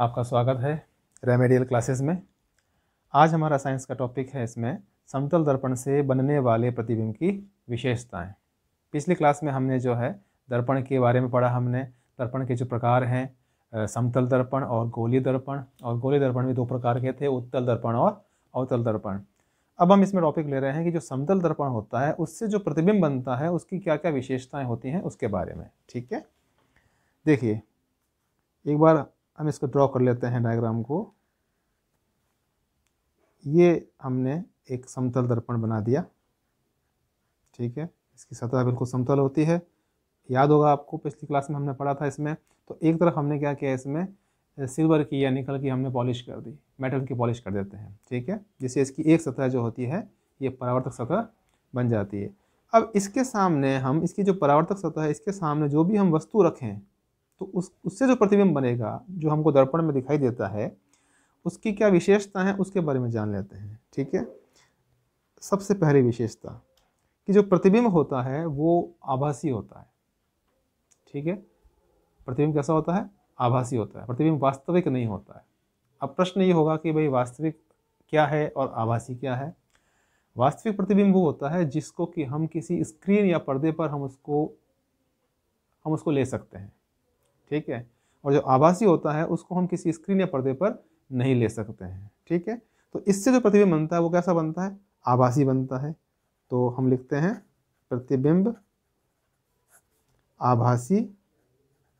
आपका स्वागत है रेमेडियल क्लासेस में आज हमारा साइंस का टॉपिक है इसमें समतल दर्पण से बनने वाले प्रतिबिंब की विशेषताएं पिछली क्लास में हमने जो है दर्पण के बारे में पढ़ा हमने दर्पण के जो प्रकार हैं समतल दर्पण और गोली दर्पण और गोली दर्पण भी दो प्रकार के थे उत्तल दर्पण और अवतल दर्पण अब हम इसमें टॉपिक ले रहे हैं कि जो समतल दर्पण होता है उससे जो प्रतिबिंब बनता है उसकी क्या क्या विशेषताएं होती हैं उसके बारे में ठीक है देखिए एक बार हम इसको ड्रॉ कर लेते हैं डायग्राम को ये हमने एक समतल दर्पण बना दिया ठीक है इसकी सतह बिल्कुल समतल होती है याद होगा आपको पिछली क्लास में हमने पढ़ा था इसमें तो एक तरफ हमने क्या किया इसमें सिल्वर की या निकल की हमने पॉलिश कर दी मेटल की पॉलिश कर देते हैं ठीक है जिससे इसकी एक सतह जो होती है ये परावर्तक सतह बन जाती है अब इसके सामने हम इसकी जो परावर्तक सतह है इसके सामने जो भी हम वस्तु रखें तो उस उससे जो प्रतिबिंब बनेगा जो हमको दर्पण में दिखाई देता है उसकी क्या विशेषता है उसके बारे में जान लेते हैं ठीक है सबसे पहली विशेषता कि जो प्रतिबिंब होता है वो आभासी होता है ठीक है प्रतिबिंब कैसा होता है आभासी होता है प्रतिबिंब वास्तविक नहीं होता है अब प्रश्न ये होगा कि भाई वास्तविक क्या है और आभासी क्या है वास्तविक प्रतिबिंब वो होता है जिसको कि हम किसी स्क्रीन या पर्दे पर हम उसको हम उसको ले सकते हैं ठीक है और जो आभासी होता है उसको हम किसी स्क्रीन या पर्दे पर नहीं ले सकते हैं ठीक है तो इससे जो प्रतिबिंब बनता है वो कैसा बनता है आभासी बनता है तो हम लिखते हैं प्रतिबिंब आभासी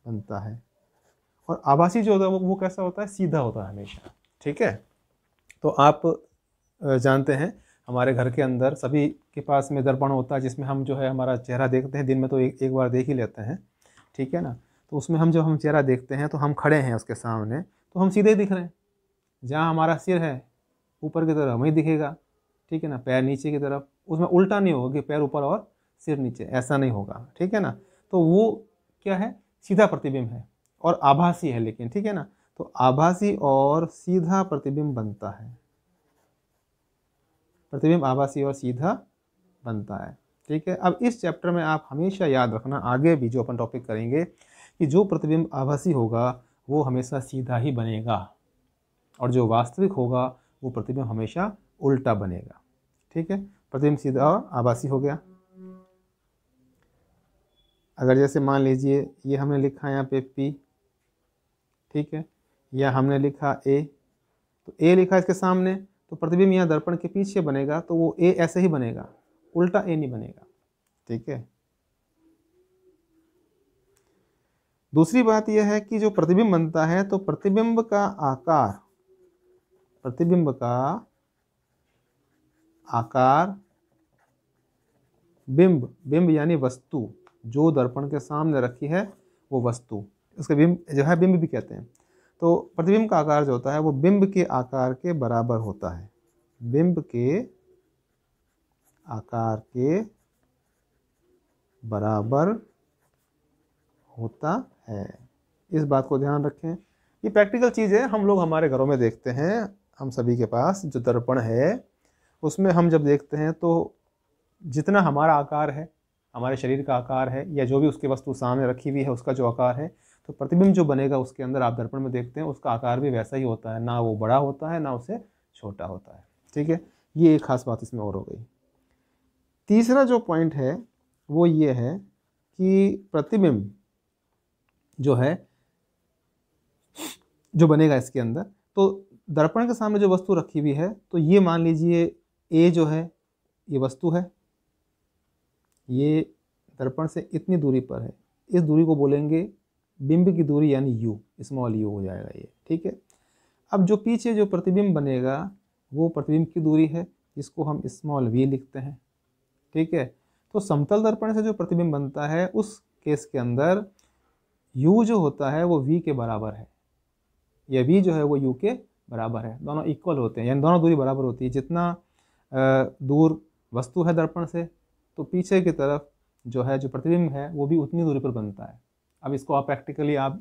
बनता है और आभासी जो होता है वो, वो कैसा होता है सीधा होता है हमेशा ठीक है तो आप जानते हैं हमारे घर के अंदर सभी के पास में दर्पण होता है जिसमें हम जो है हमारा चेहरा देखते हैं दिन में तो एक एक बार देख ही लेते हैं ठीक है ना तो उसमें हम जब हम चेहरा देखते हैं तो हम खड़े हैं उसके सामने तो हम सीधे दिख रहे हैं जहाँ हमारा सिर है ऊपर की तरफ वहीं दिखेगा ठीक है ना पैर नीचे की तरफ उसमें उल्टा नहीं होगा कि पैर ऊपर और सिर नीचे ऐसा नहीं होगा ठीक है ना तो वो क्या है सीधा प्रतिबिंब है और आभासी है लेकिन ठीक है ना तो आभासी और सीधा प्रतिबिंब बनता है प्रतिबिंब आभासी और सीधा बनता है ठीक है अब इस चैप्टर में आप हमेशा याद रखना आगे भी जो अपन टॉपिक करेंगे कि जो प्रतिबिंब आभासी होगा वो हमेशा सीधा ही बनेगा और जो वास्तविक होगा वो प्रतिबिंब हमेशा उल्टा बनेगा ठीक है प्रतिबिंब सीधा और आभासी हो गया अगर जैसे मान लीजिए ये हमने लिखा यहाँ पे पी ठीक है या हमने लिखा ए तो ए लिखा इसके सामने तो प्रतिबिंब यहाँ दर्पण के पीछे बनेगा तो वो ए ऐसे ही बनेगा उल्टा ए नहीं बनेगा ठीक है दूसरी बात यह है कि जो प्रतिबिंब बनता है तो प्रतिबिंब का आकार प्रतिबिंब का आकार बिंब बिंब यानी वस्तु जो दर्पण के सामने रखी है वो वस्तु उसके बिंब जो है बिंब भी कहते हैं तो प्रतिबिंब का आकार जो होता है वो बिंब के आकार के बराबर होता है बिंब के आकार के बराबर होता है इस बात को ध्यान रखें ये प्रैक्टिकल चीज़ है हम लोग हमारे घरों में देखते हैं हम सभी के पास जो दर्पण है उसमें हम जब देखते हैं तो जितना हमारा आकार है हमारे शरीर का आकार है या जो भी उसकी वस्तु सामने रखी हुई है उसका जो आकार है तो प्रतिबिंब जो बनेगा उसके अंदर आप दर्पण में देखते हैं उसका आकार भी वैसा ही होता है ना वो बड़ा होता है ना उसे छोटा होता है ठीक है ये एक खास बात इसमें और हो गई तीसरा जो पॉइंट है वो ये है कि प्रतिबिंब जो है जो बनेगा इसके अंदर तो दर्पण के सामने जो वस्तु रखी हुई है तो ये मान लीजिए ए जो है ये वस्तु है ये दर्पण से इतनी दूरी पर है इस दूरी को बोलेंगे बिंब की दूरी यानी यू स्मॉल यू हो जाएगा ये ठीक है अब जो पीछे जो प्रतिबिंब बनेगा वो प्रतिबिंब की दूरी है जिसको हम स्मॉल वी लिखते हैं ठीक है तो समतल दर्पण से जो प्रतिबिंब बनता है उस केस के अंदर u जो होता है वो v के बराबर है या v जो है वो u के बराबर है दोनों इक्वल होते हैं यानी दोनों दूरी बराबर होती है जितना दूर वस्तु है दर्पण से तो पीछे की तरफ जो है जो प्रतिबिंब है वो भी उतनी दूरी पर बनता है अब इसको आप प्रैक्टिकली आप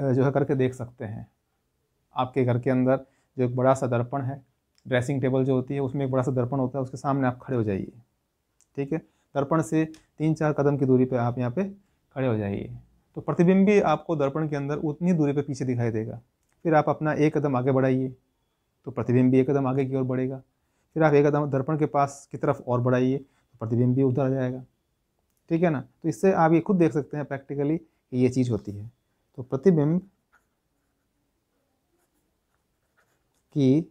जो है करके देख सकते हैं आपके घर के अंदर जो एक बड़ा सा दर्पण है ड्रेसिंग टेबल जो होती है उसमें एक बड़ा सा दर्पण होता है उसके सामने आप खड़े हो जाइए ठीक है दर्पण से तीन चार कदम की दूरी पर आप यहाँ पर खड़े हो जाइए तो प्रतिबिंब भी आपको दर्पण के अंदर उतनी दूरी पर पीछे दिखाई देगा फिर आप अपना एक कदम आगे बढ़ाइए तो प्रतिबिंब भी एक कदम आगे की ओर बढ़ेगा फिर आप एक कदम दर्पण के पास की तरफ और बढ़ाइए तो प्रतिबिंब भी उधर आ जाएगा ठीक है ना तो इससे आप ये खुद देख सकते हैं प्रैक्टिकली कि ये चीज़ होती है तो प्रतिबिंब की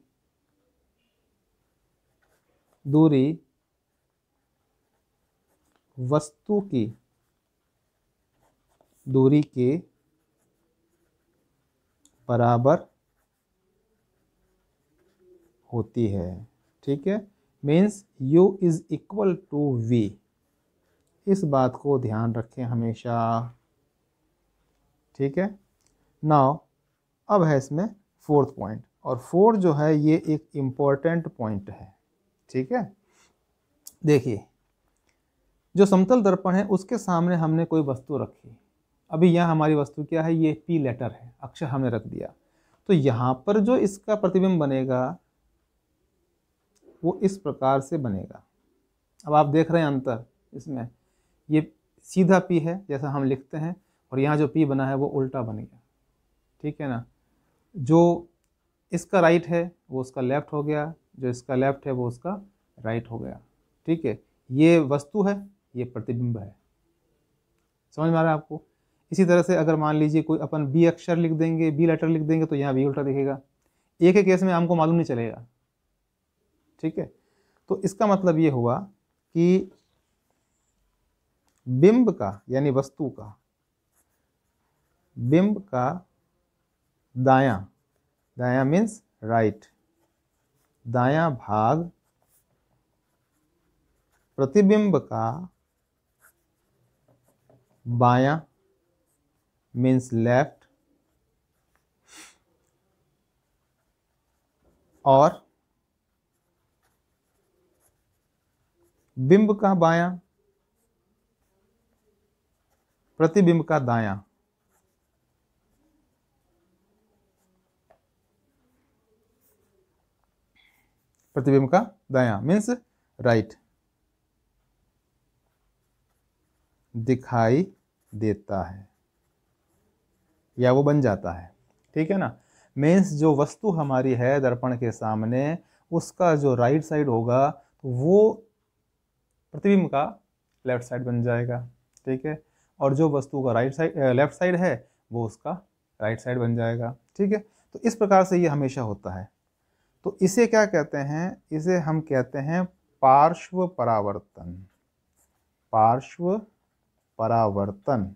दूरी वस्तु की दूरी के बराबर होती है ठीक है means u is equal to v इस बात को ध्यान रखें हमेशा ठीक है नाउ अब है इसमें फोर्थ पॉइंट और फोर जो है ये एक इम्पॉर्टेंट पॉइंट है ठीक है देखिए जो समतल दर्पण है उसके सामने हमने कोई वस्तु रखी अभी यहाँ हमारी वस्तु क्या है ये पी लेटर है अक्षर हमने रख दिया तो यहाँ पर जो इसका प्रतिबिंब बनेगा वो इस प्रकार से बनेगा अब आप देख रहे हैं अंतर इसमें ये सीधा पी है जैसा हम लिखते हैं और यहाँ जो पी बना है वो उल्टा बन गया ठीक है ना जो इसका राइट है वो उसका लेफ़्ट हो गया जो इसका लेफ़्ट है वो उसका राइट हो गया ठीक है ये वस्तु है ये प्रतिबिंब है समझ में आ रहा है आपको इसी तरह से अगर मान लीजिए कोई अपन बी अक्षर लिख देंगे बी लेटर लिख देंगे तो यहाँ बी उल्टा दिखेगा एक ही केस में हमको मालूम नहीं चलेगा ठीक है तो इसका मतलब ये हुआ कि बिंब का यानी वस्तु का बिंब का दाया दाया मीन्स राइट दाया भाग प्रतिबिंब का बाया means left और बिंब का बायां प्रतिबिंब का दायां प्रतिबिंब का दाया मीन्स राइट दिखाई देता है या वो बन जाता है ठीक है ना मीन्स जो वस्तु हमारी है दर्पण के सामने उसका जो राइट साइड होगा तो वो प्रतिबिंब का लेफ़्ट साइड बन जाएगा ठीक है और जो वस्तु का राइट साइड लेफ़्ट साइड है वो उसका राइट साइड बन जाएगा ठीक है तो इस प्रकार से ये हमेशा होता है तो इसे क्या कहते हैं इसे हम कहते हैं पार्श्व परावर्तन पार्श्व परावर्तन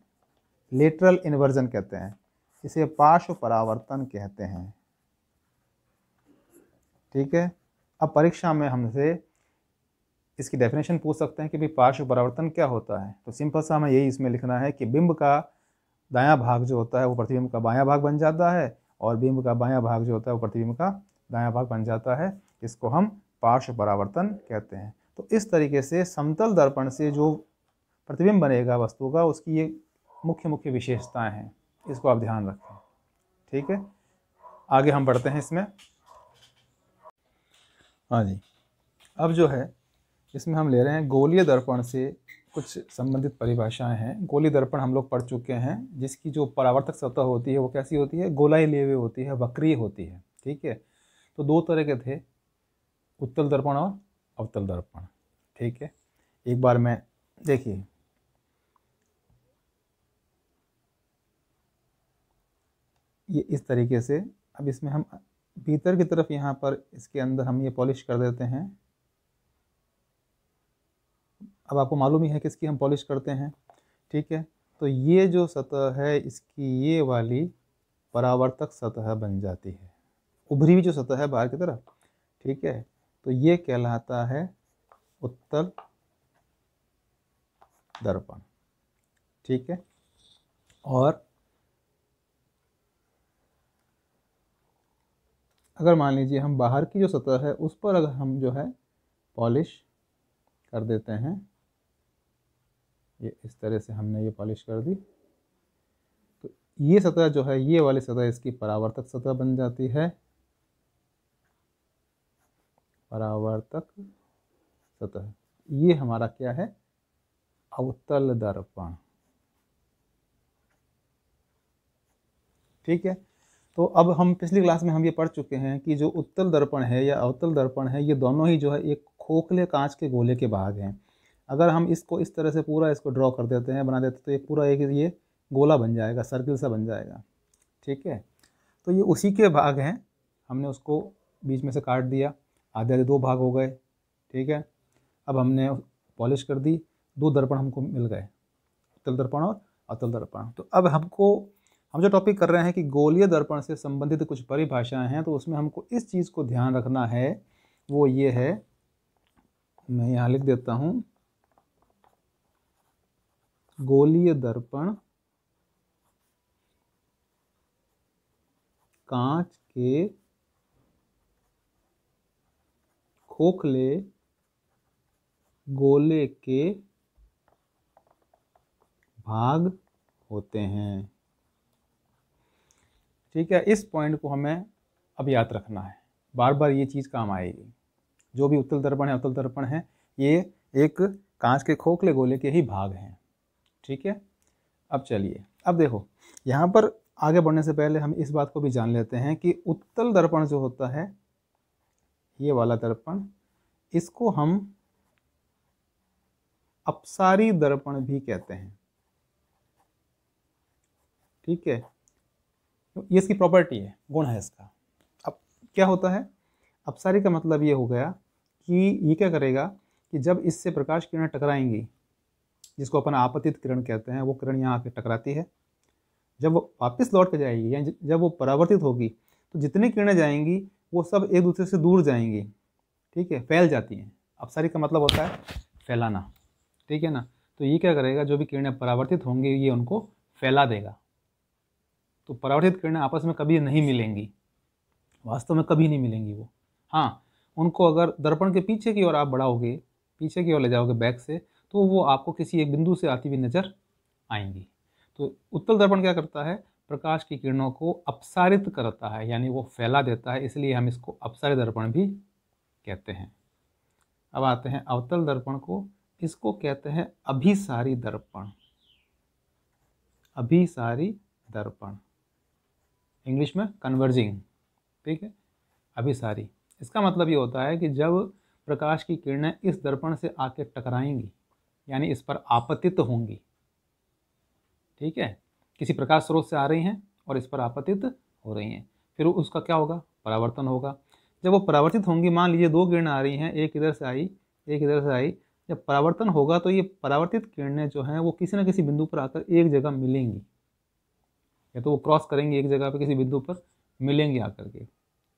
लेटरल इन्वर्जन कहते हैं इसे पार्श्व परावर्तन कहते हैं ठीक है अब परीक्षा में हमसे इसकी डेफिनेशन पूछ सकते हैं कि भाई पार्श्व परावर्तन क्या होता है तो सिंपल सा हमें यही इसमें लिखना है कि बिंब का दायां भाग जो होता है वो प्रतिबिंब का बायां भाग बन जाता है और बिंब का बायां भाग जो होता है वो प्रतिबिंब का दायां भाग बन जाता है इसको हम पार्श्व परावर्तन कहते हैं तो इस तरीके से समतल दर्पण से जो प्रतिबिंब बनेगा वस्तु का उसकी ये मुख्य मुख्य विशेषताएँ हैं इसको आप ध्यान रखें ठीक है आगे हम बढ़ते हैं इसमें हाँ जी अब जो है इसमें हम ले रहे हैं गोलीय दर्पण से कुछ संबंधित परिभाषाएं हैं गोली दर्पण हम लोग पढ़ चुके हैं जिसकी जो परावर्तक सतह होती है वो कैसी होती है गोलाई लिए हुए होती है वक्रीय होती है ठीक है तो दो तरह के थे उत्तल दर्पण और अवतल दर्पण ठीक है एक बार मैं देखिए ये इस तरीके से अब इसमें हम भीतर की तरफ यहाँ पर इसके अंदर हम ये पॉलिश कर देते हैं अब आपको मालूम ही है कि इसकी हम पॉलिश करते हैं ठीक है तो ये जो सतह है इसकी ये वाली परावर्तक सतह बन जाती है उभरी हुई जो सतह है बाहर की तरफ ठीक है तो ये कहलाता है उत्तर दर्पण ठीक है और अगर मान लीजिए हम बाहर की जो सतह है उस पर अगर हम जो है पॉलिश कर देते हैं ये इस तरह से हमने ये पॉलिश कर दी तो ये सतह जो है ये वाली सतह इसकी परावर्तक सतह बन जाती है परावर्तक सतह ये हमारा क्या है अवतल दर्पण ठीक है तो अब हम पिछली क्लास में हम ये पढ़ चुके हैं कि जो उत्तल दर्पण है या अवतल दर्पण है ये दोनों ही जो है एक खोखले कांच के गोले के भाग हैं अगर हम इसको इस तरह से पूरा इसको ड्रॉ कर देते हैं बना देते हैं तो ये पूरा एक ये गोला बन जाएगा सर्किल सा बन जाएगा ठीक है तो ये उसी के भाग हैं हमने उसको बीच में से काट दिया आधे आधे दो भाग हो गए ठीक है अब हमने पॉलिश कर दी दो दर्पण हमको मिल गए उत्तल दर्पण और अतल दर्पण तो अब हमको हम जो टॉपिक कर रहे हैं कि गोलीय दर्पण से संबंधित कुछ परिभाषाएं हैं तो उसमें हमको इस चीज़ को ध्यान रखना है वो ये है मैं यहाँ लिख देता हूँ गोलीय दर्पण कांच के खोखले गोले के भाग होते हैं ठीक है इस पॉइंट को हमें अब याद रखना है बार बार ये चीज़ काम आएगी जो भी उत्तल दर्पण है उत्तल दर्पण है ये एक कांच के खोखले गोले के ही भाग हैं ठीक है अब चलिए अब देखो यहाँ पर आगे बढ़ने से पहले हम इस बात को भी जान लेते हैं कि उत्तल दर्पण जो होता है ये वाला दर्पण इसको हम अपसारी दर्पण भी कहते हैं ठीक है तो ये इसकी प्रॉपर्टी है गुण है इसका अब क्या होता है अपसारी का मतलब ये हो गया कि ये क्या करेगा कि जब इससे प्रकाश किरणें टकराएंगी जिसको अपन आपतित किरण कहते हैं वो किरण यहाँ आके टकराती है जब वो वापस लौट के जाएगी या जब वो परावर्तित होगी तो जितनी किरणें जाएंगी वो सब एक दूसरे से दूर जाएंगी ठीक है फैल जाती हैं अपसारी का मतलब होता है फैलाना ठीक है ना तो ये क्या करेगा जो भी किरणें परावर्तित होंगी ये उनको फैला देगा तो परावर्तित किरणें आपस में कभी नहीं मिलेंगी वास्तव में कभी नहीं मिलेंगी वो हाँ उनको अगर दर्पण के पीछे की ओर आप बढ़ाओगे पीछे की ओर ले जाओगे बैक से तो वो आपको किसी एक बिंदु से आती हुई नज़र आएंगी तो उत्तल दर्पण क्या करता है प्रकाश की किरणों को अपसारित करता है यानी वो फैला देता है इसलिए हम इसको अपसारित दर्पण भी कहते हैं अब आते हैं अवतल दर्पण को इसको कहते हैं अभिसारी दर्पण अभिसारी दर्पण इंग्लिश में कन्वर्जिंग ठीक है अभिसारी इसका मतलब ये होता है कि जब प्रकाश की किरणें इस दर्पण से आके टकराएंगी यानी इस पर आपतित होंगी ठीक है किसी प्रकाश स्रोत से आ रही हैं और इस पर आपतित हो रही हैं फिर उसका क्या होगा परावर्तन होगा जब वो परावर्तित होंगी मान लीजिए दो किरणें आ रही हैं एक इधर से आई एक इधर से आई जब परावर्तन होगा तो ये परावर्तित किरणें जो हैं वो किसी न किसी बिंदु पर आकर एक जगह मिलेंगी या तो वो क्रॉस करेंगे एक जगह पर किसी बिंदु पर मिलेंगे आकर के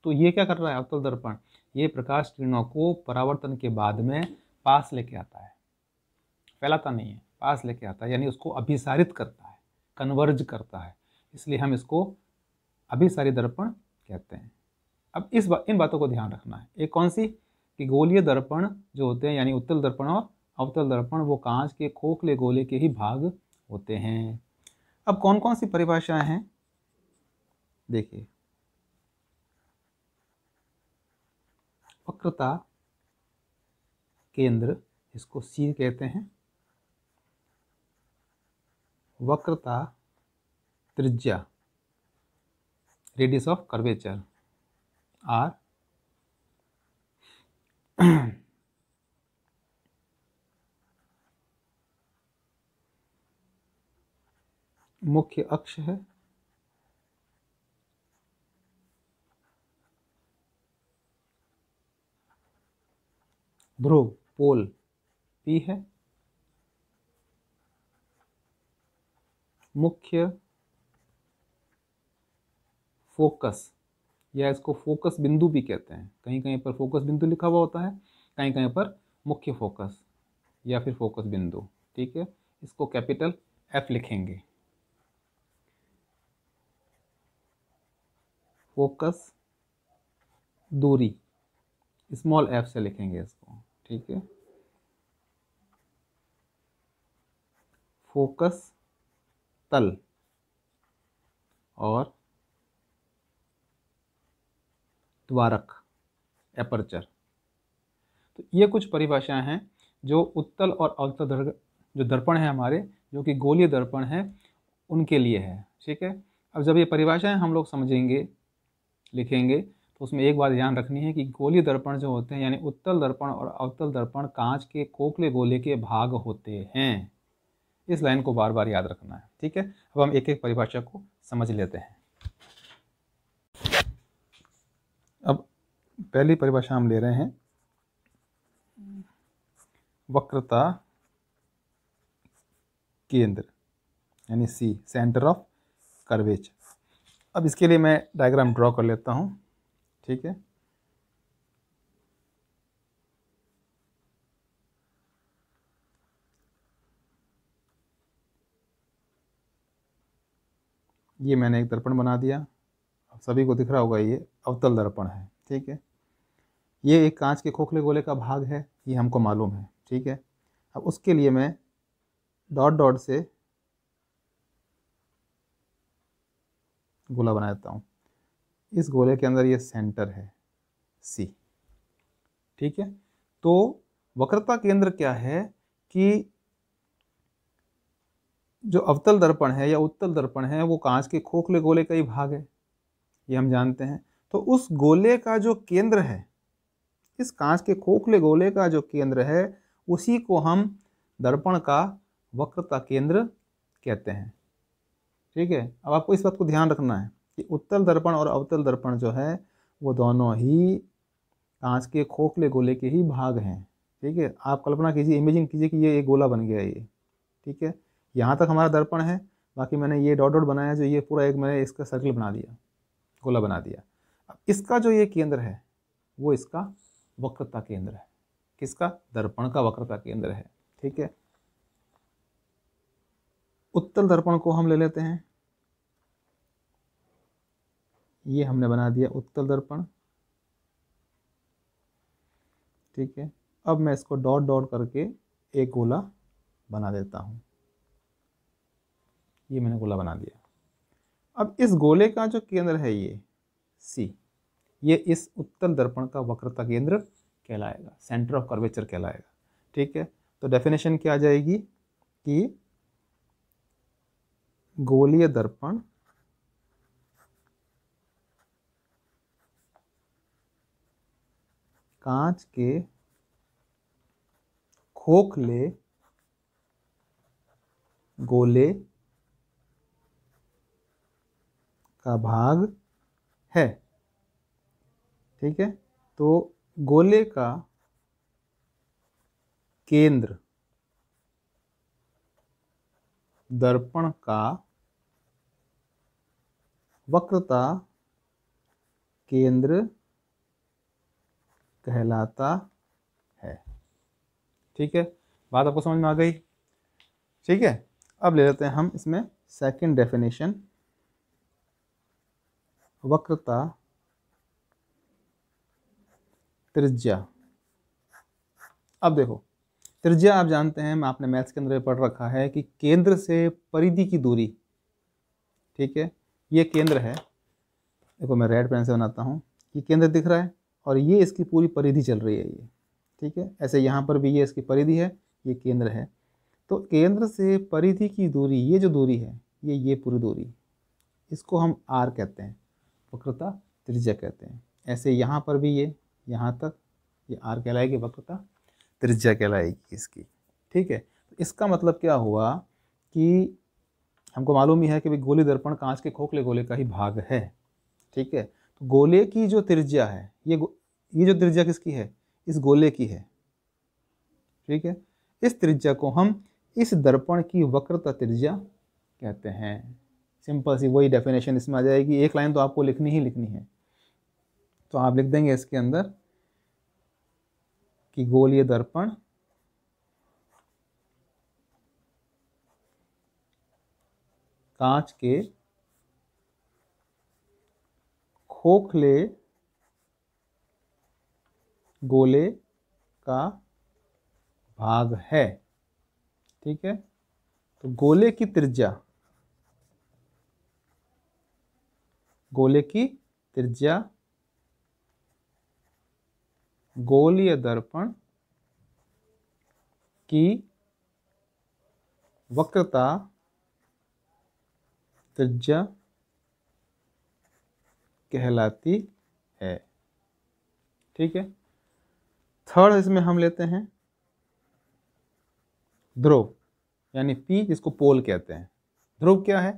तो ये क्या कर रहा है अवतल दर्पण ये प्रकाश किरणों को परावर्तन के बाद में पास लेके आता है फैलाता नहीं है पास लेके आता है यानी उसको अभिसारित करता है कन्वर्ज करता है इसलिए हम इसको अभिसारी दर्पण कहते हैं अब इस बा, इन बातों को ध्यान रखना है एक कौन सी कि गोलीय दर्पण जो होते हैं यानी उत्तल दर्पण और अवतल दर्पण वो कांच के खोखले गोले के ही भाग होते हैं अब कौन कौन सी परिभाषाएं हैं देखिए वक्रता केंद्र इसको सी कहते हैं वक्रता त्रिज्या रेडियस ऑफ कर्वेचर आर मुख्य अक्ष है ध्रुव पोल पी है मुख्य फोकस या इसको फोकस बिंदु भी कहते हैं कहीं कहीं पर फोकस बिंदु लिखा हुआ होता है कहीं कहीं पर मुख्य फोकस या फिर फोकस बिंदु ठीक है इसको कैपिटल एफ लिखेंगे फोकस दूरी स्मॉल एफ से लिखेंगे इसको ठीक है फोकस तल और द्वारक एपर्चर तो ये कुछ परिभाषाएं हैं जो उत्तल और अवतल जो दर्पण है हमारे जो कि गोलीय दर्पण है उनके लिए है ठीक है अब जब ये परिभाषाएं हम लोग समझेंगे लिखेंगे तो उसमें एक बात ध्यान रखनी है कि गोली दर्पण जो होते हैं यानी उत्तल दर्पण और अवतल दर्पण कांच के कोकले गोले के भाग होते हैं इस लाइन को बार बार याद रखना है ठीक है अब हम एक एक परिभाषा को समझ लेते हैं अब पहली परिभाषा हम ले रहे हैं वक्रता केंद्र यानी सी सेंटर ऑफ कर्वेचर अब इसके लिए मैं डायग्राम ड्रॉ कर लेता हूँ ठीक है ये मैंने एक दर्पण बना दिया अब सभी को दिख रहा होगा ये अवतल दर्पण है ठीक है ये एक कांच के खोखले गोले का भाग है ये हमको मालूम है ठीक है अब उसके लिए मैं डॉट डॉट से गोला बना देता हूँ इस गोले के अंदर ये सेंटर है सी ठीक है तो वक्रता केंद्र क्या है कि जो अवतल दर्पण है या उत्तल दर्पण है वो कांच के खोखले गोले का ही भाग है ये हम जानते हैं तो उस गोले का जो केंद्र है इस कांच के खोखले गोले का जो केंद्र है उसी को हम दर्पण का वक्रता केंद्र कहते हैं ठीक है अब आपको इस बात को ध्यान रखना है कि उत्तल दर्पण और अवतल दर्पण जो है वो दोनों ही कांच के खोखले गोले के ही भाग हैं ठीक है आप कल्पना कीजिए इमेजिन कीजिए कि ये एक गोला बन गया ये ठीक है यहाँ तक हमारा दर्पण है बाकी मैंने ये डॉट डॉट बनाया जो ये पूरा एक मैंने इसका सर्कल बना दिया गोला बना दिया अब इसका जो ये केंद्र है वो इसका वक्रता केंद्र है किसका दर्पण का वक्रता केंद्र है ठीक है उत्तल दर्पण को हम ले लेते हैं ये हमने बना दिया उत्तल दर्पण ठीक है अब मैं इसको डॉट डॉट करके एक गोला बना देता हूँ ये मैंने गोला बना दिया अब इस गोले का जो केंद्र है ये सी ये इस उत्तल दर्पण का वक्रता केंद्र कहलाएगा सेंटर ऑफ कर्वेचर कहलाएगा ठीक है तो डेफिनेशन क्या आ जाएगी कि गोलीय दर्पण कांच के खोखले गोले का भाग है ठीक है तो गोले का केंद्र दर्पण का वक्रता केंद्र कहलाता है ठीक है बात आपको समझ में आ गई ठीक है अब ले लेते हैं हम इसमें सेकंड डेफिनेशन वक्रता त्रिज्या अब देखो त्रिज्या आप जानते हैं आपने मैथ्स के अंदर पढ़ रखा है कि केंद्र से परिधि की दूरी ठीक है ये केंद्र है देखो मैं रेड पेन से बनाता हूँ ये केंद्र दिख रहा है और ये इसकी पूरी परिधि चल रही है ये ठीक है ऐसे यहाँ पर भी ये इसकी परिधि है ये केंद्र है तो केंद्र से परिधि की दूरी ये जो दूरी है ये ये पूरी दूरी इसको हम आर कहते हैं वक्रता त्रिज्या कहते हैं ऐसे यहाँ पर भी ये यहाँ तक ये आर कहलाएगी वक्रता त्रिज्या कहलाएगी इसकी ठीक है तो इसका मतलब क्या हुआ कि हमको मालूम ही है कि भाई गोली दर्पण कांच के खोखले गोले का ही भाग है ठीक है तो गोले की जो त्रिज्या है ये ये जो त्रिज्या किसकी है इस गोले की है ठीक है इस त्रिज्या को हम इस दर्पण की वक्रता त्रिज्या कहते हैं सिंपल सी वही डेफिनेशन इसमें आ जाएगी एक लाइन तो आपको लिखनी ही लिखनी है तो आप लिख देंगे इसके अंदर कि गोलीय दर्पण कांच के खोखले गोले का भाग है ठीक है तो गोले की त्रिज्या गोले की त्रिज्या गोलीय दर्पण की वक्रता त्रिज्या कहलाती है ठीक है थर्ड इसमें हम लेते हैं ध्रुव यानी पी जिसको पोल कहते हैं ध्रुव क्या है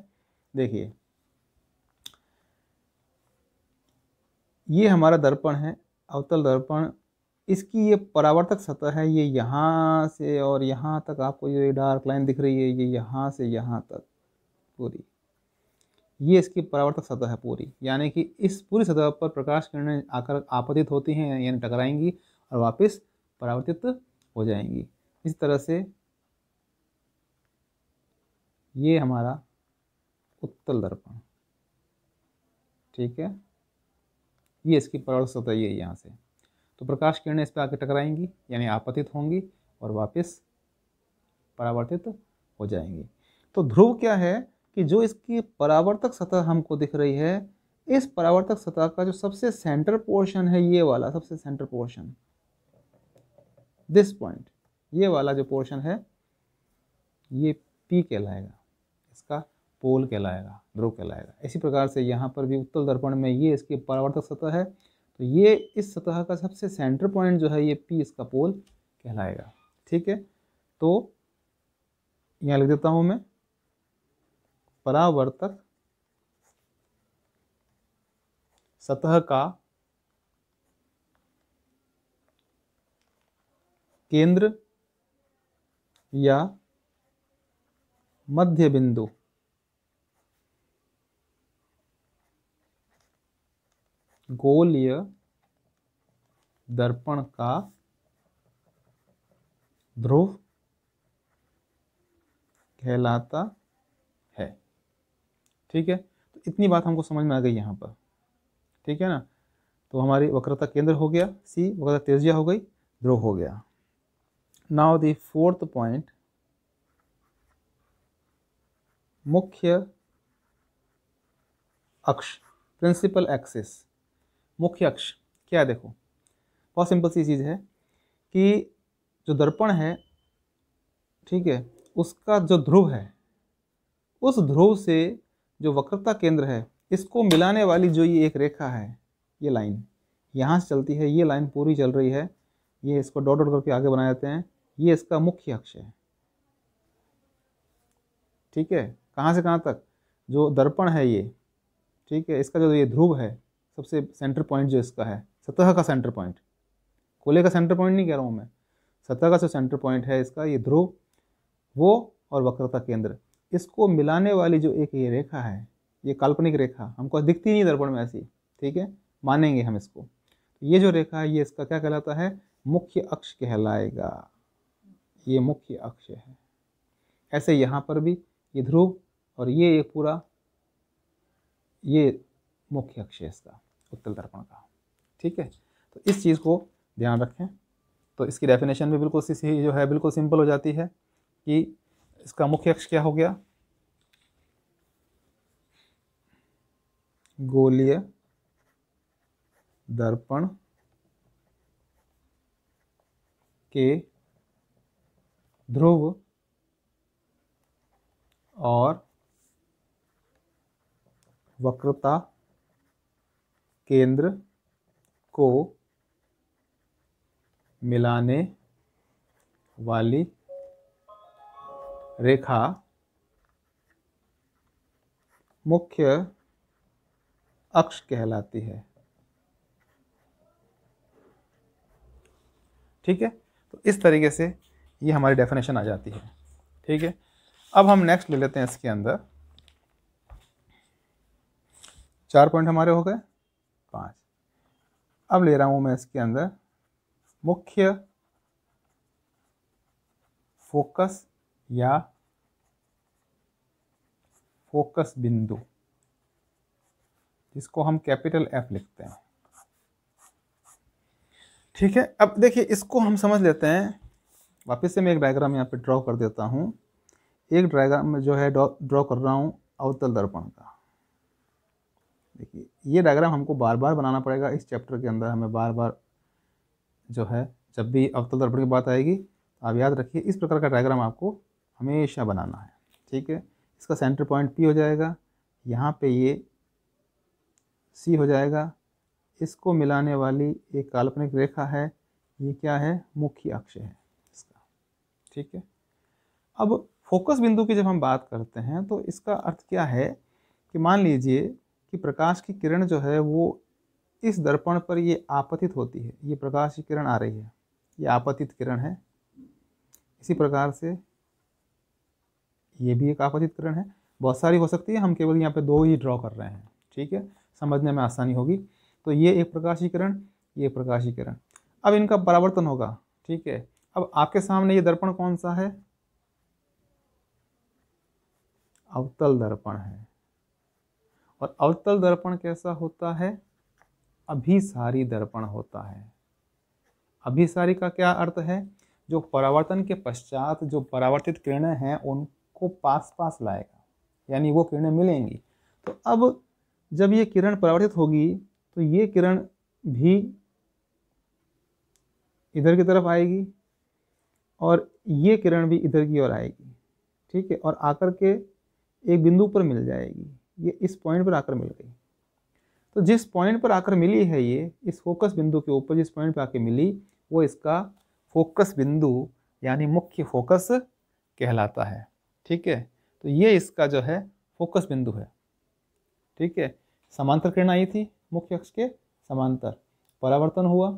देखिए ये हमारा दर्पण है अवतल दर्पण इसकी ये परावर्तक सतह है ये यहाँ से और यहाँ तक आपको ये डार्क लाइन दिख रही है ये यहाँ से यहाँ तक पूरी ये इसकी परावर्तक सतह है पूरी यानी कि इस पूरी सतह पर प्रकाश किरणें आकर आपतित होती हैं यानी टकराएंगी और वापस परावर्तित हो जाएंगी इस तरह से ये हमारा उत्तल दर्पण ठीक है ये इसकी परावर्तक सतह ये यहाँ से तो प्रकाश किरणें इस पर आकर टकराएंगी यानी आपतित होंगी और वापस परावर्तित हो जाएंगी तो ध्रुव क्या है कि जो इसकी परावर्तक सतह हमको दिख रही है इस परावर्तक सतह का जो सबसे सेंटर पोर्शन है ये वाला सबसे सेंटर पोर्शन दिस पॉइंट ये वाला जो पोर्शन है ये पी कहलाएगा इसका पोल कहलाएगा ध्रुव कहलाएगा इसी प्रकार से यहाँ पर भी उत्तल दर्पण में ये इसकी परावर्तक सतह है तो ये इस सतह का सबसे सेंटर पॉइंट जो है ये पी इसका पोल कहलाएगा ठीक है तो यहाँ लिख देता हूँ मैं परावर्तक सतह का केंद्र या मध्य बिंदु गोलीय दर्पण का ध्रुव कहलाता है ठीक है तो इतनी बात हमको समझ में आ गई यहाँ पर ठीक है ना तो हमारी वक्रता केंद्र हो गया सी वक्रता तेजिया हो गई ध्रुव हो गया नाउ द फोर्थ पॉइंट मुख्य अक्ष प्रिंसिपल एक्सिस मुख्य अक्ष क्या है देखो बहुत सिंपल सी चीज़ है कि जो दर्पण है ठीक है उसका जो ध्रुव है उस ध्रुव से जो वक्रता केंद्र है इसको मिलाने वाली जो ये एक रेखा है ये लाइन यहाँ से चलती है ये लाइन पूरी चल रही है ये इसको डॉट डॉट करके आगे बना देते हैं ये इसका मुख्य अक्ष है ठीक है कहाँ से कहाँ तक जो दर्पण है ये ठीक है इसका जो ये ध्रुव है सबसे सेंटर पॉइंट जो इसका है सतह का सेंटर पॉइंट कोले का सेंटर पॉइंट नहीं कह रहा हूँ मैं सतह का जो सेंटर पॉइंट है इसका ये ध्रुव वो और वक्रता केंद्र इसको मिलाने वाली जो एक ये रेखा है ये काल्पनिक रेखा हमको दिखती नहीं दर्पण में ऐसी ठीक है मानेंगे हम इसको ये जो रेखा है ये इसका क्या कहलाता है मुख्य अक्ष कहलाएगा ये मुख्य अक्ष है ऐसे यहाँ पर भी ये ध्रुव और ये एक पूरा ये मुख्य अक्ष है इसका उत्तल दर्पण का ठीक है तो इस चीज़ को ध्यान रखें तो इसकी डेफिनेशन भी बिल्कुल सी जो है बिल्कुल सिंपल हो जाती है कि इसका मुख्य अक्ष क्या हो गया गोलीय दर्पण के ध्रुव और वक्रता केंद्र को मिलाने वाली रेखा मुख्य अक्ष कहलाती है ठीक है तो इस तरीके से ये हमारी डेफिनेशन आ जाती है ठीक है अब हम नेक्स्ट ले लेते हैं इसके अंदर चार पॉइंट हमारे हो गए अब ले रहा हूं मैं इसके अंदर मुख्य फोकस या फोकस बिंदु जिसको हम कैपिटल एफ लिखते हैं ठीक है अब देखिए इसको हम समझ लेते हैं वापस से मैं एक डायग्राम यहाँ पे ड्रॉ कर देता हूँ एक डायग्राम में जो है ड्रॉ कर रहा हूँ अवतल दर्पण का देखिए ये डायग्राम हमको बार बार बनाना पड़ेगा इस चैप्टर के अंदर हमें बार बार जो है जब भी अवतल दर्पण की बात आएगी तो आप याद रखिए इस प्रकार का डायग्राम आपको हमेशा बनाना है ठीक है इसका सेंटर पॉइंट पी हो जाएगा यहाँ पे ये सी हो जाएगा इसको मिलाने वाली एक काल्पनिक रेखा है ये क्या है मुख्य अक्ष है इसका ठीक है अब फोकस बिंदु की जब हम बात करते हैं तो इसका अर्थ क्या है कि मान लीजिए कि प्रकाश की किरण जो है वो इस दर्पण पर ये आपतित होती है ये प्रकाश की किरण आ रही है ये आपतित किरण है इसी प्रकार से ये भी एक आपतित किरण है बहुत सारी हो सकती है हम केवल यहाँ पे दो ही ड्रॉ कर रहे हैं ठीक है समझने में आसानी होगी तो ये एक प्रकाशीकरण किरण ये प्रकाशीकरण किरण अब इनका परावर्तन होगा ठीक है अब आपके सामने ये दर्पण कौन सा है अवतल दर्पण है और अवतल दर्पण कैसा होता है अभिसारी दर्पण होता है अभिसारी का क्या अर्थ है जो परावर्तन के पश्चात जो परावर्तित किरणें हैं उनको पास पास लाएगा यानी वो किरणें मिलेंगी तो अब जब ये किरण परावर्तित होगी तो ये किरण भी इधर की तरफ आएगी और ये किरण भी इधर की ओर आएगी ठीक है और आकर के एक बिंदु पर मिल जाएगी ये इस पॉइंट पर आकर मिल गई तो जिस पॉइंट पर आकर मिली है ये इस फोकस बिंदु के ऊपर जिस पॉइंट पर आकर मिली वो इसका फोकस बिंदु यानी मुख्य फोकस कहलाता है ठीक है तो ये इसका जो है फोकस बिंदु है ठीक है समांतर किरण आई थी मुख्य अक्ष के समांतर परावर्तन हुआ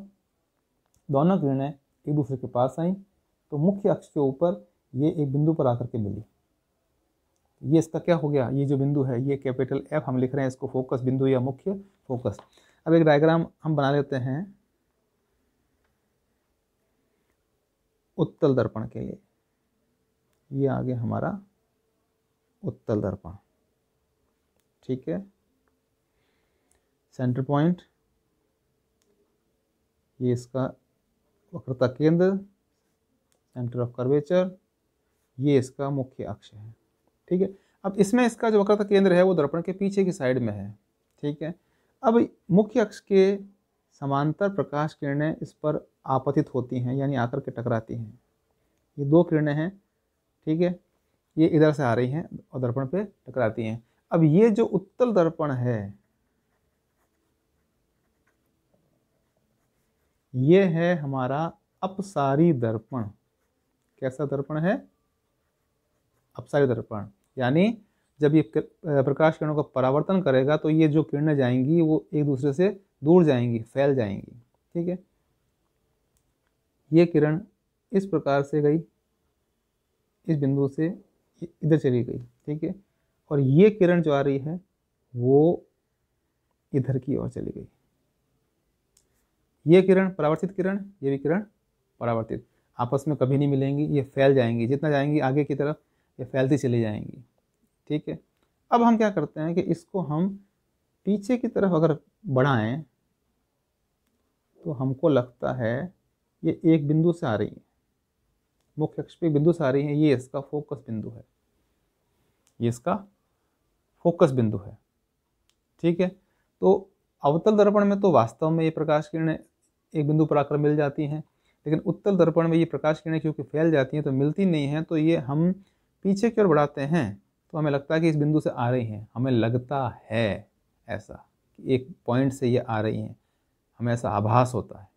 दोनों किरणें एक दूसरे के पास आई तो मुख्य अक्ष के ऊपर ये एक बिंदु पर आकर के मिली ये इसका क्या हो गया ये जो बिंदु है ये कैपिटल एफ हम लिख रहे हैं इसको फोकस बिंदु या मुख्य फोकस अब एक डायग्राम हम बना लेते हैं उत्तल दर्पण के लिए ये आ गया हमारा उत्तल दर्पण ठीक है सेंटर पॉइंट ये इसका वक्रता केंद्र सेंटर ऑफ कर्वेचर ये इसका मुख्य अक्ष है ठीक है अब इसमें इसका जो वक्रता केंद्र है वो दर्पण के पीछे की साइड में है ठीक है अब मुख्य अक्ष के समांतर प्रकाश किरणें इस पर आपतित होती हैं यानी आकर के टकराती हैं ये दो किरणें हैं ठीक है ये इधर से आ रही हैं और दर्पण पे टकराती हैं अब ये जो उत्तल दर्पण है ये है हमारा अपसारी दर्पण कैसा दर्पण है अपसारी दर्पण यानी जब ये प्रकाश किरणों का परावर्तन करेगा तो ये जो किरणें जाएंगी वो एक दूसरे से दूर जाएंगी फैल जाएंगी ठीक है ये किरण इस प्रकार से गई इस बिंदु से इधर चली गई ठीक है और ये किरण जो आ रही है वो इधर की ओर चली गई ये किरण परावर्तित किरण ये भी किरण परावर्तित आपस में कभी नहीं मिलेंगी ये फैल जाएंगी जितना जाएंगी आगे की तरफ ये फैलती चली जाएंगी ठीक है अब हम क्या करते हैं कि इसको हम पीछे की तरफ अगर बढ़ाएं तो हमको लगता है ये एक बिंदु से आ रही है मुख्य अक्ष पे बिंदु से आ रही है ये इसका फोकस बिंदु है ये इसका फोकस बिंदु है ठीक है तो अवतल दर्पण में तो वास्तव में ये प्रकाश किरणें एक बिंदु पर आकर मिल जाती हैं लेकिन उत्तल दर्पण में ये प्रकाश किरणें क्योंकि फैल जाती हैं तो मिलती नहीं हैं तो ये हम पीछे की ओर बढ़ाते हैं तो हमें लगता है कि इस बिंदु से आ रही हैं हमें लगता है ऐसा कि एक पॉइंट से ये आ रही हैं हमें ऐसा आभास होता है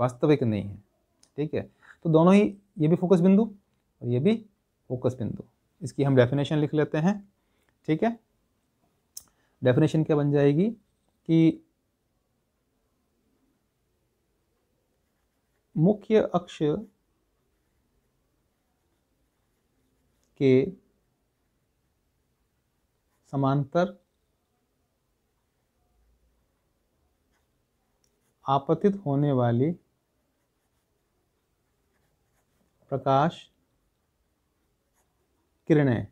वास्तविक नहीं है ठीक है तो दोनों ही ये भी फोकस बिंदु और ये भी फोकस बिंदु इसकी हम डेफिनेशन लिख लेते हैं ठीक है डेफिनेशन क्या बन जाएगी कि मुख्य अक्ष के समांतर आपतित होने वाली प्रकाश किरणें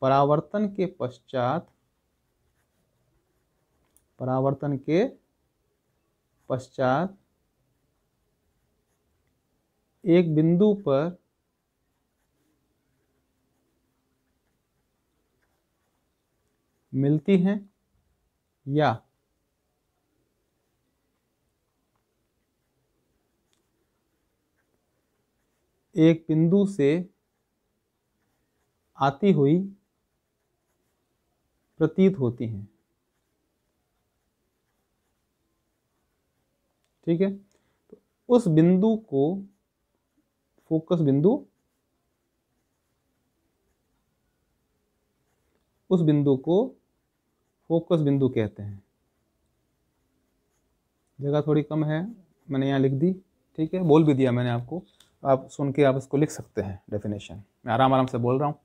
परावर्तन के पश्चात परावर्तन के पश्चात एक बिंदु पर मिलती हैं या एक बिंदु से आती हुई प्रतीत होती हैं ठीक है तो उस बिंदु को फोकस बिंदु उस बिंदु को फोकस बिंदु कहते हैं जगह थोड़ी कम है मैंने यहाँ लिख दी ठीक है बोल भी दिया मैंने आपको आप सुन के आप इसको लिख सकते हैं डेफिनेशन मैं आराम आराम से बोल रहा हूँ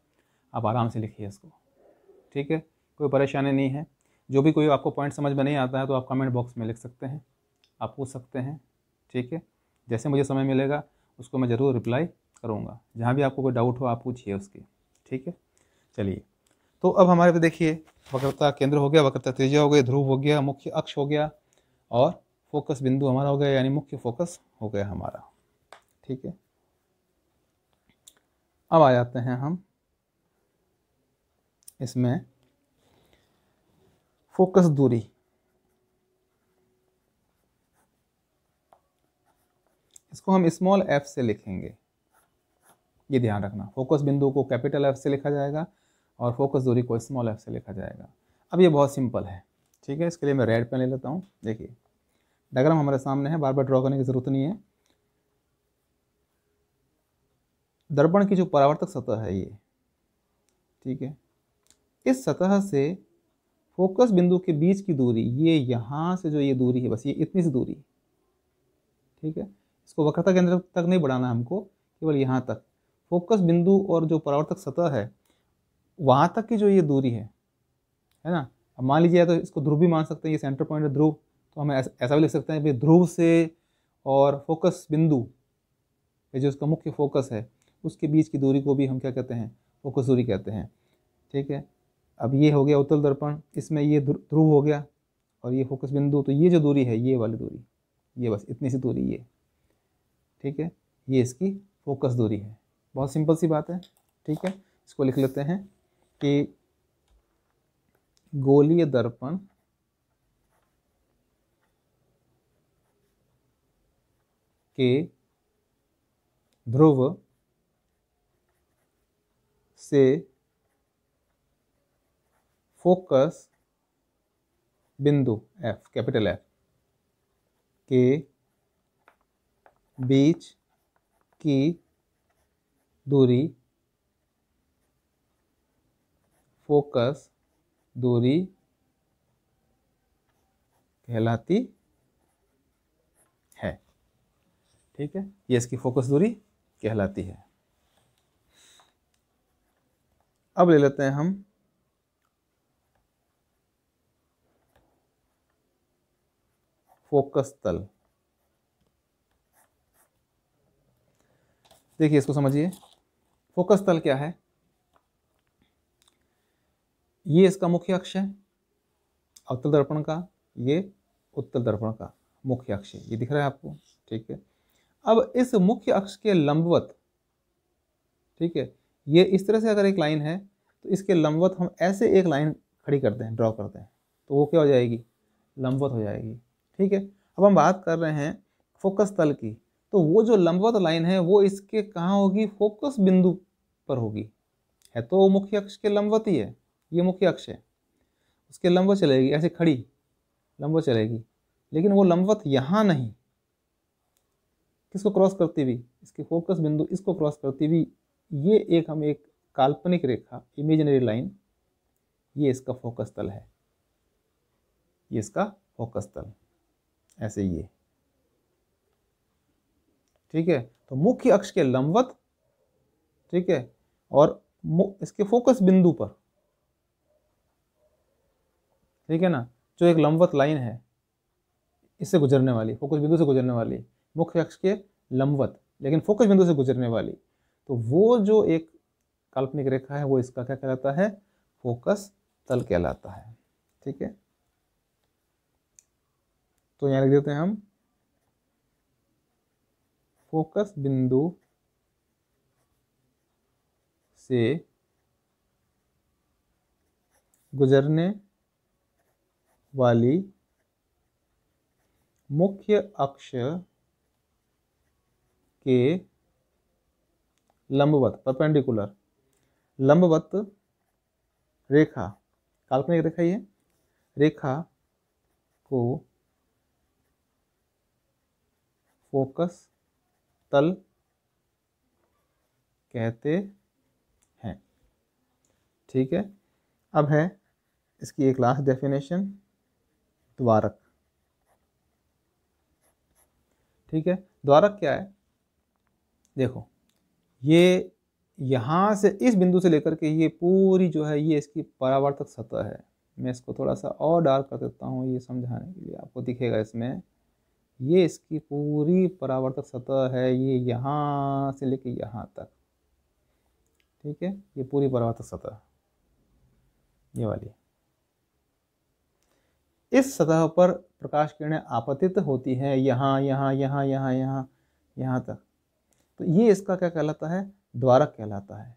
आप आराम से लिखिए इसको ठीक है कोई परेशानी नहीं है जो भी कोई आपको पॉइंट समझ में नहीं आता है तो आप कमेंट बॉक्स में लिख सकते हैं आप पूछ सकते हैं ठीक है जैसे मुझे समय मिलेगा उसको मैं ज़रूर रिप्लाई करूँगा जहाँ भी आपको कोई डाउट हो आप पूछिए उसके ठीक है चलिए तो अब हमारे पे देखिए वक्रता केंद्र हो गया वक्रता त्रिज्या हो गया ध्रुव हो गया मुख्य अक्ष हो गया और फोकस बिंदु हमारा हो गया यानी मुख्य फोकस हो गया हमारा ठीक है अब आ जाते हैं हम इसमें फोकस दूरी इसको हम स्मॉल एफ से लिखेंगे ये ध्यान रखना फोकस बिंदु को कैपिटल एफ से लिखा जाएगा और फोकस दूरी को स्मॉल एफ से लिखा जाएगा अब ये बहुत सिंपल है ठीक है इसके लिए मैं रेड पेन ले लेता हूँ देखिए डायग्राम हमारे सामने है बार बार ड्रॉ करने की ज़रूरत नहीं है दर्पण की जो परावर्तक सतह है ये ठीक है इस सतह से फोकस बिंदु के बीच की दूरी ये यहाँ से जो ये दूरी है बस ये इतनी सी दूरी ठीक है इसको वक्रता के अंदर तक नहीं बढ़ाना हमको केवल यहाँ तक फोकस बिंदु और जो परावर्तक सतह है वहाँ तक की जो ये दूरी है है ना अब मान लीजिए तो इसको ध्रुव भी मान सकते हैं ये सेंटर पॉइंट है ध्रुव तो हम ऐसा भी लिख सकते हैं भाई ध्रुव से और फोकस बिंदु ये जो उसका मुख्य फोकस है उसके बीच की दूरी को भी हम क्या कहते हैं फोकस दूरी कहते हैं ठीक है अब ये हो गया उत्तल दर्पण इसमें ये ध्रुव हो गया और ये फोकस बिंदु तो ये जो दूरी है ये वाली दूरी ये बस इतनी सी दूरी ये ठीक है ये इसकी फोकस दूरी है बहुत सिंपल सी बात है ठीक है इसको लिख लेते हैं कि गोलीय दर्पण के ध्रुव से फोकस बिंदु एफ कैपिटल एफ के बीच की दूरी फोकस दूरी कहलाती है ठीक है ये इसकी फोकस दूरी कहलाती है अब ले लेते हैं हम फोकस तल देखिए इसको समझिए फोकस तल क्या है ये इसका मुख्य अक्ष है अवतल दर्पण का ये उत्तल दर्पण का मुख्य अक्ष है ये दिख रहा है आपको ठीक है अब इस मुख्य अक्ष के लंबवत ठीक है ये इस तरह से अगर एक लाइन है तो इसके लंबवत हम ऐसे एक लाइन खड़ी करते हैं ड्रॉ करते हैं तो वो क्या हो जाएगी लंबवत हो जाएगी ठीक है अब हम बात कर रहे हैं फोकस तल की तो वो जो लंबवत लाइन है वो इसके कहाँ होगी फोकस बिंदु पर होगी है तो वो मुख्य अक्ष के लंबवत ही है ये मुख्य अक्ष है उसके लंबवत चलेगी ऐसे खड़ी लंबवत चलेगी लेकिन वो लंबवत यहाँ नहीं किसको क्रॉस करती हुई इसके फोकस बिंदु इसको क्रॉस करती हुई ये एक हम एक काल्पनिक रेखा इमेजनरी लाइन ये इसका फोकस तल है ये इसका फोकस तल ऐसे ये ठीक है तो मुख्य अक्ष के लंबवत ठीक है और इसके फोकस बिंदु पर ठीक है ना जो एक लंबवत लाइन है इससे गुजरने वाली फोकस बिंदु से गुजरने वाली मुख्य अक्ष के लंबवत लेकिन फोकस बिंदु से गुजरने वाली तो वो जो एक काल्पनिक रेखा है वो इसका क्या कहलाता है फोकस तल कहलाता है ठीक है तो यहाँ लिख देते हैं हम फोकस बिंदु से गुजरने वाली मुख्य अक्ष के लंबवत परपेंडिकुलर लंबवत रेखा काल्पनिक रेखा ये रेखा को फोकस तल कहते हैं ठीक है अब है इसकी एक लास्ट डेफिनेशन द्वारक ठीक है द्वारक क्या है देखो ये यहाँ से इस बिंदु से लेकर के ये पूरी जो है ये इसकी परावर्तक सतह है मैं इसको थोड़ा सा और डार्क कर देता हूँ ये समझाने के लिए आपको दिखेगा इसमें ये इसकी पूरी परावर्तक सतह है ये यहाँ से लेके यहाँ तक ठीक है ये पूरी परावर्तक सतह ये वाली इस सतह पर प्रकाश किरणें आपतित होती है यहाँ यहाँ यहाँ यहाँ यहाँ यहाँ तक तो ये इसका क्या कहलाता है द्वारक कहलाता है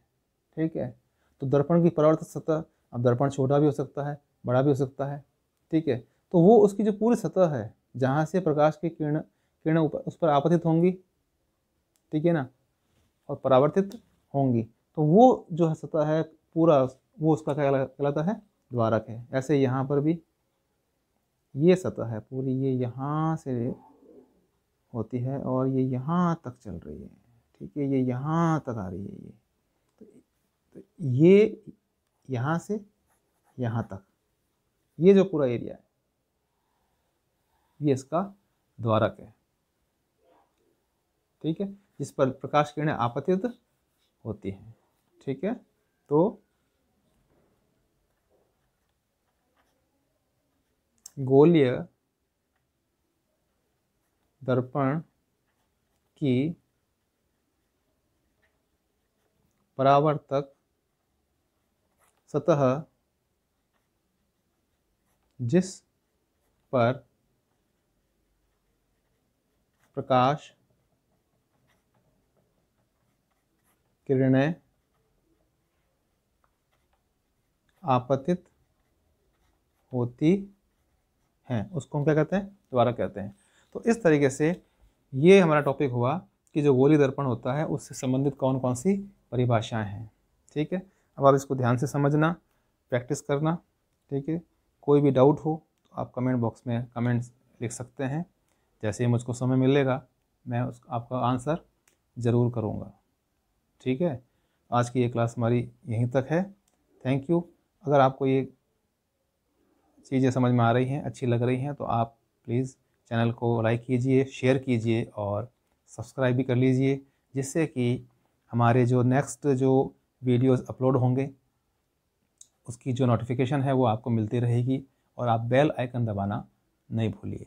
ठीक है तो दर्पण की परावर्तक सतह अब दर्पण छोटा भी हो सकता है बड़ा भी हो सकता है ठीक है तो वो उसकी जो पूरी सतह है जहाँ से प्रकाश की किरण किरण ऊपर उस पर आपतित होंगी ठीक है ना और परावर्तित होंगी तो वो जो है सतह है पूरा वो उसका क्या कहलाता है द्वारक है ऐसे यहाँ पर भी ये सतह है पूरी ये यहाँ से होती है और ये यहाँ तक चल रही है ठीक है ये यहाँ तक आ रही है ये तो ये यहाँ से यहाँ तक ये जो पूरा एरिया है ये इसका द्वारक है ठीक है जिस पर प्रकाश किरणें आपतित होती हैं ठीक है तो गोलीय दर्पण की परावर्तक सतह जिस पर प्रकाश किरणें आपतित होती हैं उसको हम क्या कहते हैं द्वारा कहते हैं तो इस तरीके से ये हमारा टॉपिक हुआ कि जो गोली दर्पण होता है उससे संबंधित कौन कौन सी परिभाषाएं हैं ठीक है अब आप इसको ध्यान से समझना प्रैक्टिस करना ठीक है कोई भी डाउट हो तो आप कमेंट बॉक्स में कमेंट्स लिख सकते हैं जैसे ही मुझको समय मिलेगा मैं उस आपका आंसर ज़रूर करूँगा ठीक है आज की ये क्लास हमारी यहीं तक है थैंक यू अगर आपको ये चीज़ें समझ में आ रही हैं अच्छी लग रही हैं तो आप प्लीज़ चैनल को लाइक कीजिए शेयर कीजिए और सब्सक्राइब भी कर लीजिए जिससे कि हमारे जो नेक्स्ट जो वीडियोस अपलोड होंगे उसकी जो नोटिफिकेशन है वो आपको मिलती रहेगी और आप बेल आइकन दबाना नहीं भूलिए